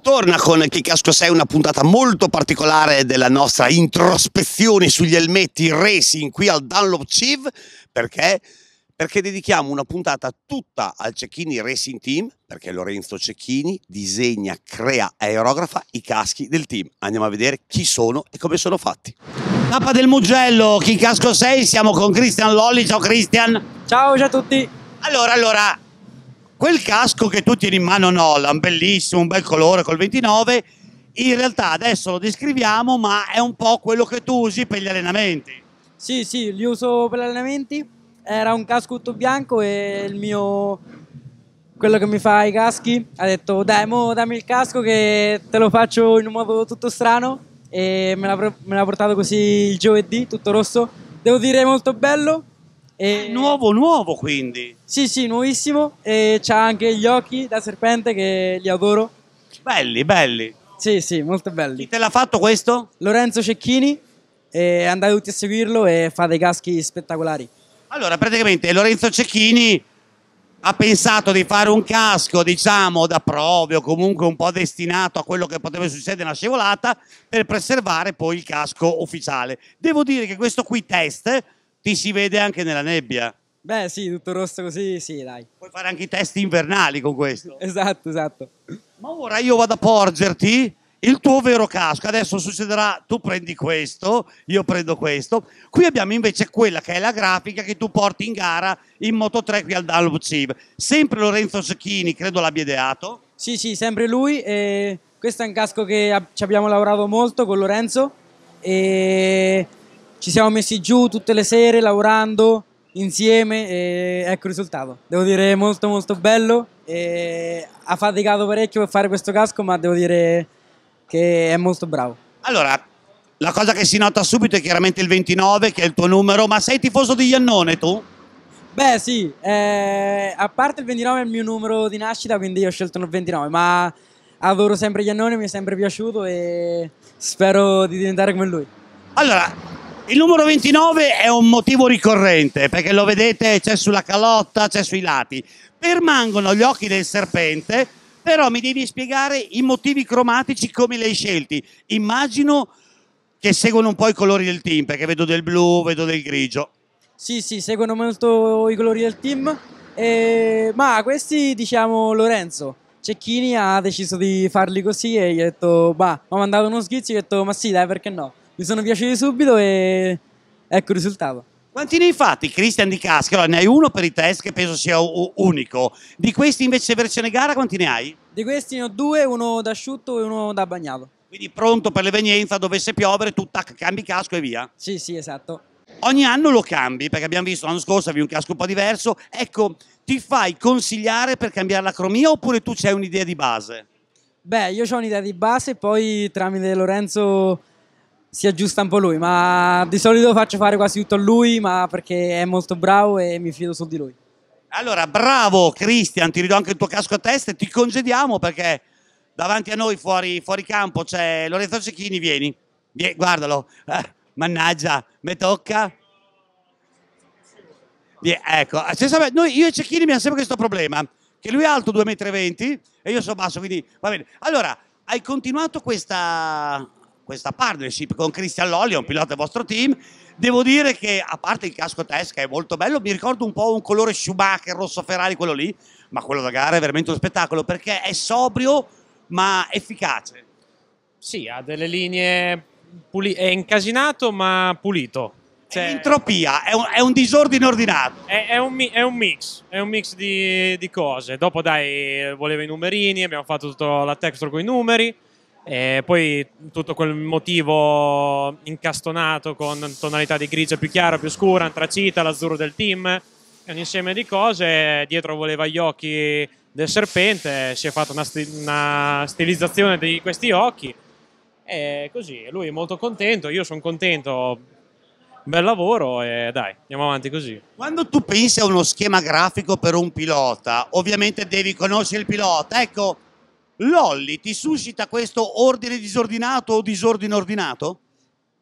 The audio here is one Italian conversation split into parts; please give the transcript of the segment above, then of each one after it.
torna con Che Casco 6 una puntata molto particolare della nostra introspezione sugli elmetti racing qui al Dunlop Chief perché perché dedichiamo una puntata tutta al Cecchini Racing Team, perché Lorenzo Cecchini disegna, crea, aerografa i caschi del team. Andiamo a vedere chi sono e come sono fatti. Tappa del Mugello, chi casco sei? Siamo con Cristian Lolli, ciao Cristian. Ciao, ciao a tutti. Allora, allora, quel casco che tu tieni in mano Nolan, bellissimo, un bel colore col 29, in realtà adesso lo descriviamo, ma è un po' quello che tu usi per gli allenamenti. Sì, sì, li uso per gli allenamenti era un casco tutto bianco e il mio quello che mi fa i caschi ha detto dai mo dammi il casco che te lo faccio in un modo tutto strano e me l'ha, me l'ha portato così il giovedì tutto rosso devo dire molto bello e... nuovo nuovo quindi sì sì nuovissimo e c'ha anche gli occhi da serpente che li adoro belli belli sì sì molto belli chi te l'ha fatto questo? Lorenzo Cecchini andate tutti a seguirlo e fa dei caschi spettacolari allora, praticamente Lorenzo Cecchini ha pensato di fare un casco, diciamo, da proprio, comunque un po' destinato a quello che poteva succedere nella scivolata per preservare poi il casco ufficiale. Devo dire che questo qui test ti si vede anche nella nebbia. Beh, sì, tutto rosso così, sì, dai. Puoi fare anche i test invernali con questo. Esatto, esatto. Ma ora io vado a porgerti il tuo vero casco. Adesso succederà, tu prendi questo, io prendo questo. Qui abbiamo invece quella che è la grafica che tu porti in gara in Moto 3 qui al Dalbo Civ. Sempre Lorenzo Cecchini, credo l'abbia ideato. Sì, sì, sempre lui. E questo è un casco che ci abbiamo lavorato molto con Lorenzo e ci siamo messi giù tutte le sere lavorando insieme e ecco il risultato. Devo dire molto molto bello. E ha faticato parecchio per fare questo casco, ma devo dire che è molto bravo. Allora, la cosa che si nota subito è chiaramente il 29, che è il tuo numero, ma sei tifoso di Iannone tu? Beh sì, eh, a parte il 29 è il mio numero di nascita, quindi io ho scelto il 29, ma adoro sempre Iannone, mi è sempre piaciuto e spero di diventare come lui. Allora, il numero 29 è un motivo ricorrente, perché lo vedete, c'è sulla calotta, c'è sui lati. Permangono gli occhi del serpente però mi devi spiegare i motivi cromatici come li hai scelti. Immagino che seguono un po' i colori del team, perché vedo del blu, vedo del grigio. Sì, sì, seguono molto i colori del team, eh, ma questi diciamo Lorenzo. Cecchini ha deciso di farli così e gli ho detto, bah, mi ha mandato uno schizzo e gli ho detto, ma sì dai, perché no? Mi sono piaciuti subito e ecco il risultato. Quanti ne hai fatti, Christian Di Casca? ne hai uno per i test che penso sia unico. Di questi invece versione gara quanti ne hai? Di questi ne ho due, uno da asciutto e uno da bagnato. Quindi pronto per l'evenienza, dovesse piovere, tu tac, cambi casco e via? Sì, sì, esatto. Ogni anno lo cambi, perché abbiamo visto l'anno scorso avevi un casco un po' diverso. Ecco, ti fai consigliare per cambiare la cromia oppure tu c'hai un'idea di base? Beh, io ho un'idea di base, poi tramite Lorenzo si aggiusta un po' lui, ma di solito faccio fare quasi tutto a lui, ma perché è molto bravo e mi fido su di lui. Allora, bravo Cristian, ti ridò anche il tuo casco a testa e ti congediamo perché davanti a noi fuori, fuori campo c'è Lorenzo Cecchini, vieni, vieni guardalo, eh, mannaggia, mi tocca. Vieni, ecco, eh, senza, noi, io e Cecchini abbiamo sempre questo problema, che lui è alto 2,20 m e io sono basso, quindi va bene. Allora, hai continuato questa questa partnership con Cristian Lolli, un pilota del vostro team. Devo dire che, a parte il casco test che è molto bello, mi ricordo un po' un colore Schumacher, rosso Ferrari, quello lì, ma quello da gara è veramente uno spettacolo perché è sobrio ma efficace. Sì, ha delle linee, pulite, è incasinato ma pulito. Cioè, entropia, è un, è un, disordine ordinato. È, è, un, è, un, mix, è un mix di, di cose. Dopo dai, voleva i numerini, abbiamo fatto tutta la texture con i numeri e poi tutto quel motivo incastonato con tonalità di grigio più chiara, più scura, antracita, l'azzurro del team, un insieme di cose, dietro voleva gli occhi del serpente, si è fatta una, sti- una stilizzazione di questi occhi e così, lui è molto contento, io sono contento, bel lavoro e dai, andiamo avanti così. Quando tu pensi a uno schema grafico per un pilota, ovviamente devi conoscere il pilota, ecco Lolli ti suscita questo ordine disordinato o disordine ordinato?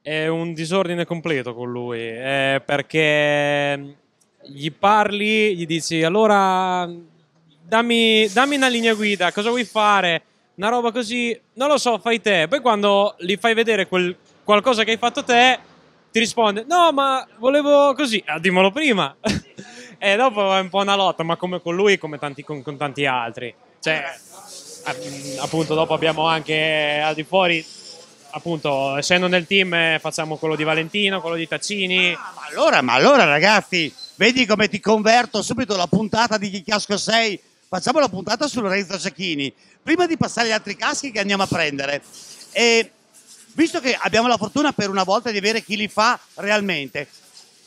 È un disordine completo con lui, eh, perché gli parli, gli dici allora dammi, dammi una linea guida, cosa vuoi fare? Una roba così, non lo so, fai te. Poi quando gli fai vedere quel qualcosa che hai fatto te, ti risponde no ma volevo così, ah, dimmelo prima. e dopo è un po' una lotta, ma come con lui e come tanti, con, con tanti altri. Cioè, Ah, mm, appunto dopo abbiamo anche eh, al di fuori appunto essendo nel team eh, facciamo quello di Valentino, quello di Taccini ah, ma, allora, ma allora ragazzi vedi come ti converto subito la puntata di chi casco sei facciamo la puntata sul Renzo Cecchini prima di passare agli altri caschi che andiamo a prendere e visto che abbiamo la fortuna per una volta di avere chi li fa realmente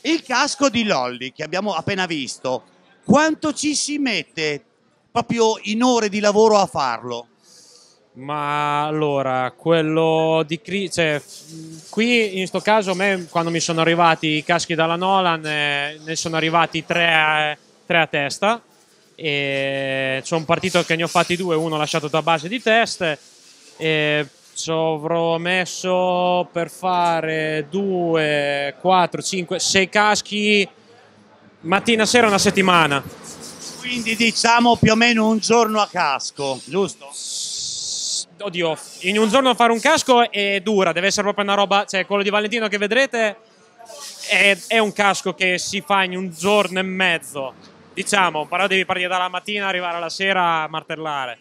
il casco di Lolli che abbiamo appena visto quanto ci si mette proprio in ore di lavoro a farlo? Ma allora, quello di Cri- cioè, qui in questo caso a me quando mi sono arrivati i caschi dalla Nolan eh, ne sono arrivati tre a, tre a testa e sono partito che ne ho fatti due, uno lasciato da base di test e ci avrò messo per fare due, quattro, cinque, sei caschi mattina sera una settimana quindi diciamo più o meno un giorno a casco, giusto? Oddio, in un giorno fare un casco è dura, deve essere proprio una roba, cioè quello di Valentino che vedrete è, è un casco che si fa in un giorno e mezzo, diciamo, però devi partire dalla mattina, arrivare alla sera a martellare.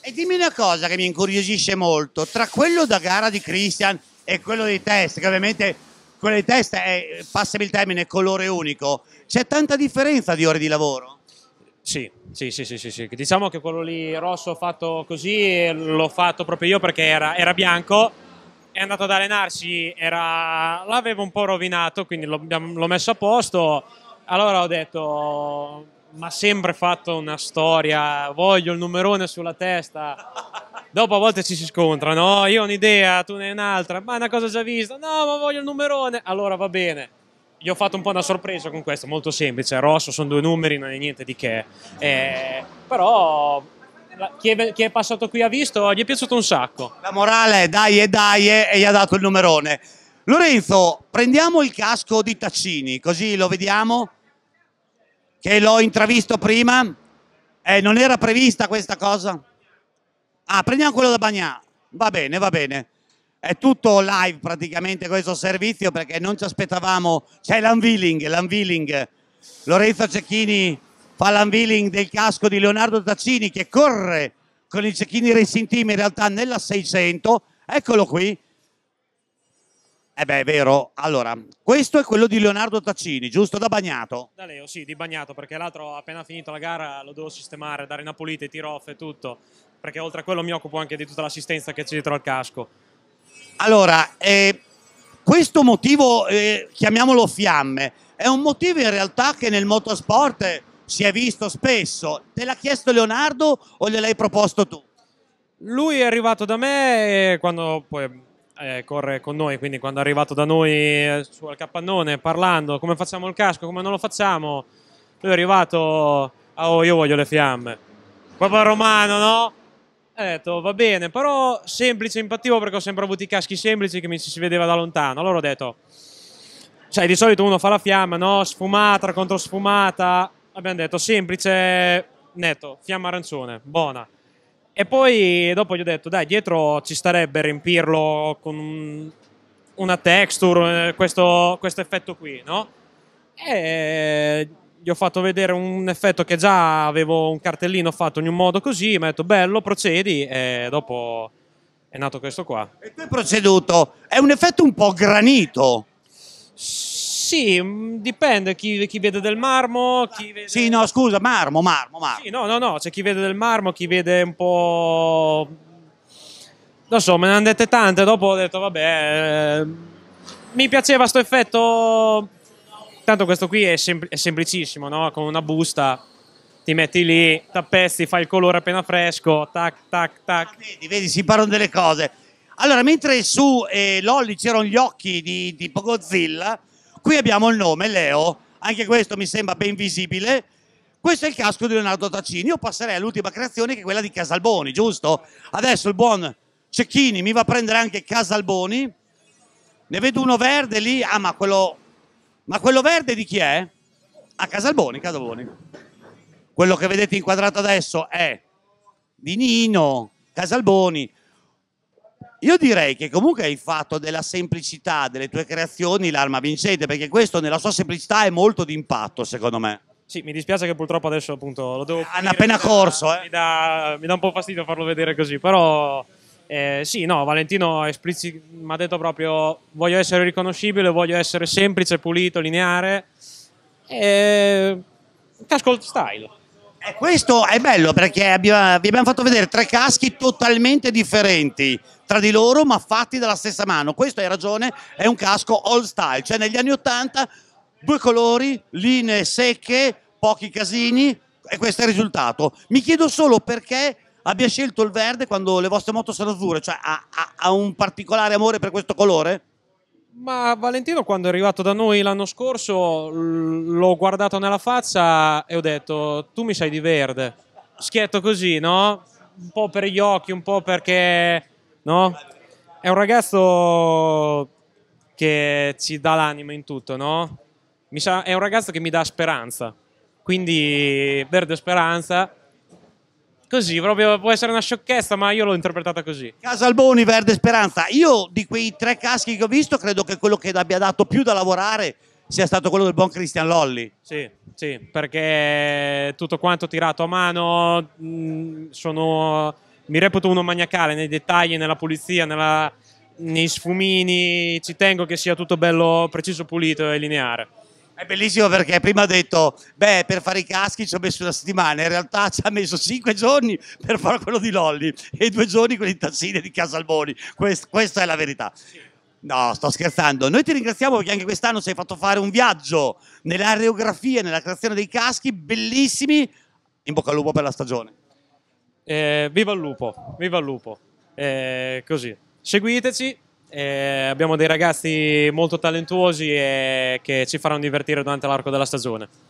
E dimmi una cosa che mi incuriosisce molto, tra quello da gara di Christian e quello di test, che ovviamente quello di test è, passami il termine, colore unico, c'è tanta differenza di ore di lavoro? Sì, sì, sì, sì, sì, Diciamo che quello lì rosso fatto così l'ho fatto proprio io perché era, era bianco, è andato ad allenarsi, l'avevo un po' rovinato, quindi l'ho messo a posto. Allora ho detto, ma sempre fatto una storia, voglio il numerone sulla testa. Dopo a volte ci si scontrano, io ho un'idea, tu ne hai un'altra, ma è una cosa già vista, no, ma voglio il numerone. Allora va bene io ho fatto un po' una sorpresa con questo, molto semplice, rosso sono due numeri, non è niente di che. Eh, però la, chi, è, chi, è, passato qui ha visto, gli è piaciuto un sacco. La morale, è dai e dai e gli ha dato il numerone. Lorenzo, prendiamo il casco di Taccini, così lo vediamo, che l'ho intravisto prima. Eh, non era prevista questa cosa? Ah, prendiamo quello da Bagnà. Va bene, va bene è tutto live praticamente questo servizio perché non ci aspettavamo, c'è l'unveiling, l'unveiling, Lorenzo Cecchini fa l'unveiling del casco di Leonardo Taccini che corre con il Cecchini Racing Team in realtà nella 600, eccolo qui, eh beh, è vero. Allora, questo è quello di Leonardo Taccini, giusto? Da bagnato. Da Leo, sì, di bagnato, perché l'altro appena finito la gara lo devo sistemare, dare una pulita, i tir off e tutto, perché oltre a quello mi occupo anche di tutta l'assistenza che c'è dietro al casco. Allora, eh, questo motivo, eh, chiamiamolo fiamme, è un motivo in realtà che nel motorsport si è visto spesso. Te l'ha chiesto Leonardo o gliel'hai proposto tu? Lui è arrivato da me eh, quando poi eh, corre con noi, quindi quando è arrivato da noi eh, al capannone parlando come facciamo il casco, come non lo facciamo, lui è arrivato, oh io voglio le fiamme. Proprio romano, no? Ha detto va bene, però semplice, impattivo perché ho sempre avuto i caschi semplici che mi si vedeva da lontano. Allora ho detto, sai, di solito uno fa la fiamma, no? Sfumata, contro sfumata. Abbiamo detto semplice, netto, fiamma arancione, buona. E poi dopo gli ho detto, dai, dietro ci starebbe riempirlo con una texture, eh, questo, questo effetto qui, no? E gli ho fatto vedere un effetto che già avevo un cartellino fatto in un modo così, mi ha detto bello, procedi e dopo è nato questo qua. E tu hai proceduto, è un effetto un po' granito. Sì, mm, dipende chi, chi vede del marmo, chi ah, vede... Sì, no, scusa, marmo, marmo, marmo. Sì, no, no, no, c'è chi vede del marmo, chi vede un po'... Non so, me ne hanno dette tante, dopo ho detto, vabbè... Eh, mi piaceva questo effetto Tanto questo qui è, sempl- è semplicissimo, no? Con una busta ti metti lì, tappezzi, fai il colore appena fresco, tac, tac, tac. Ah, vedi, vedi, si parlano delle cose. Allora, mentre su eh, Lolli c'erano gli occhi di tipo Godzilla, qui abbiamo il nome, Leo, anche questo mi sembra ben visibile. Questo è il casco di Leonardo Tacini. Io passerei all'ultima creazione che è quella di Casalboni, giusto? Adesso il buon Cecchini mi va a prendere anche Casalboni. Ne vedo uno verde lì, ah ma quello ma quello verde di chi è? A Casalboni, Casalboni. Quello che vedete inquadrato adesso è di Nino, Casalboni. Io direi che comunque hai fatto della semplicità delle tue creazioni l'arma vincente, perché questo nella sua semplicità è molto d'impatto, secondo me. Sì, mi dispiace che purtroppo adesso appunto lo devo... Hanno appena corso, eh. Mi dà, mi dà un po' fastidio farlo vedere così, però eh, sì, no, Valentino mi ha detto proprio voglio essere riconoscibile, voglio essere semplice, pulito, lineare. E... Casco style. E eh, questo è bello perché abbiamo, vi abbiamo fatto vedere tre caschi totalmente differenti tra di loro ma fatti dalla stessa mano. Questo hai ragione, è un casco all style, cioè negli anni 80 due colori, linee secche, pochi casini e questo è il risultato. Mi chiedo solo perché abbia scelto il verde quando le vostre moto sono azzurre, cioè ha, ha, ha un particolare amore per questo colore? Ma Valentino quando è arrivato da noi l'anno scorso l'ho guardato nella faccia e ho detto tu mi sai di verde, schietto così, no? Un po' per gli occhi, un po' perché... no? È un ragazzo che ci dà l'anima in tutto, no? Sa, è un ragazzo che mi dà speranza, quindi verde speranza Così, proprio può essere una sciocchezza, ma io l'ho interpretata così. Casalboni, Verde Speranza. Io di quei tre caschi che ho visto, credo che quello che abbia dato più da lavorare sia stato quello del buon Christian Lolli. Sì, sì, perché tutto quanto tirato a mano, mm, sono, mi reputo uno maniacale nei dettagli, nella pulizia, nella, nei sfumini, ci tengo che sia tutto bello preciso, pulito e lineare. È bellissimo perché prima ha detto, beh, per fare i caschi ci ho messo una settimana, in realtà ci ha messo cinque giorni per fare quello di Lolli e due giorni quelli di Tazzini di Casalboni. Quest, questa è la verità. No, sto scherzando. Noi ti ringraziamo perché anche quest'anno ci hai fatto fare un viaggio nell'areografia, nella creazione dei caschi, bellissimi. In bocca al lupo per la stagione. Eh, viva il lupo, viva il lupo. Eh, così. Seguiteci, eh, abbiamo dei ragazzi molto talentuosi e eh, che ci faranno divertire durante l'arco della stagione.